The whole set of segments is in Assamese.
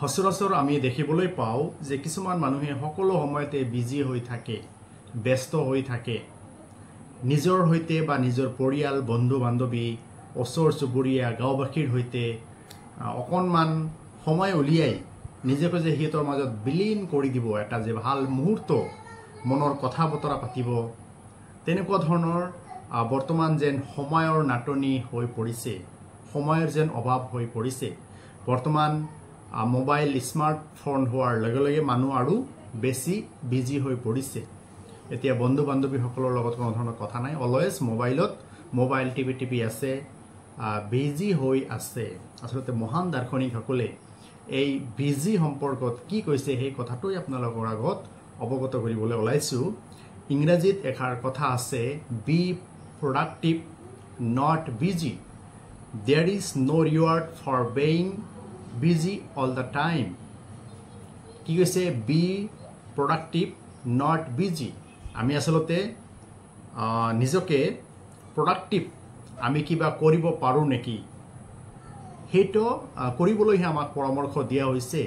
সচৰাচৰ আমি দেখিবলৈ পাওঁ যে কিছুমান মানুহে সকলো সময়তে বিজি হৈ থাকে ব্যস্ত হৈ থাকে নিজৰ সৈতে বা নিজৰ পৰিয়াল বন্ধু বান্ধৱী ওচৰ চুবুৰীয়া গাঁওবাসীৰ সৈতে অকণমান সময় উলিয়াই নিজকে যে সিহঁতৰ মাজত বিলীন কৰি দিব এটা যে ভাল মুহূৰ্ত মনৰ কথা বতৰা পাতিব তেনেকুৱা ধৰণৰ বৰ্তমান যেন সময়ৰ নাটনি হৈ পৰিছে সময়ৰ যেন অভাৱ হৈ পৰিছে বৰ্তমান মোবাইল স্মার্টফোন হওয়ার লগে মানুষ আর বেশি বিজি হয়ে পড়িছে এতিয়া বন্ধু বান্ধবী লগত কোনো ধরনের কথা নাই অলওয়েজ মোবাইলত মোবাইল টিভি টিভি আছে বিজি হৈ আছে আসলে মহান দার্শনিক সকলে এই বিজি সম্পর্কত কি কৈছে সেই কথাটোই আপনার আগত অবগত করবলে ওলাইছো ইংরাজিত এখার কথা আছে be productive not busy there is no reward for being busy all the time কি কৈছে বি প্ৰডাক্টিভ নট বিজি আমি আচলতে নিজকে প্ৰডাক্টিভ আমি কিবা কৰিব পাৰোঁ নেকি সেইটো কৰিবলৈহে আমাক পৰামৰ্শ দিয়া হৈছে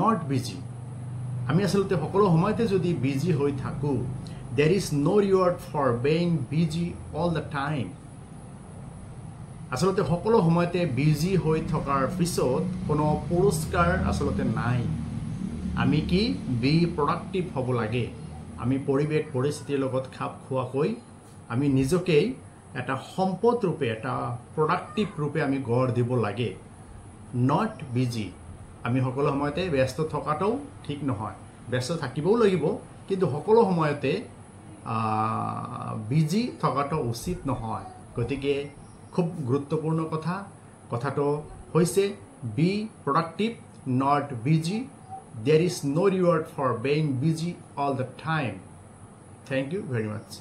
নট বিজি আমি আচলতে সকলো সময়তে যদি বিজি হৈ থাকোঁ there is no' reward for being busy all the time আচলতে সকলো সময়তে বিজি হৈ থকাৰ পিছত কোনো পুৰস্কাৰ আচলতে নাই আমি কি বি প্ৰডাক্টিভ হ'ব লাগে আমি পৰিৱেশ পৰিস্থিতিৰ লগত খাপ খোৱাকৈ আমি নিজকেই এটা সম্পদৰূপে এটা প্ৰডাক্টিভ ৰূপে আমি গঢ় দিব লাগে নট বিজি আমি সকলো সময়তে ব্যস্ত থকাটোও ঠিক নহয় ব্যস্ত থাকিবও লাগিব কিন্তু সকলো সময়তে বিজি থকাটো উচিত নহয় গতিকে খুব গুরুত্বপূর্ণ কথা কথাটো হৈছে be productive not busy there is no' reward for being busy all the time thank you very mass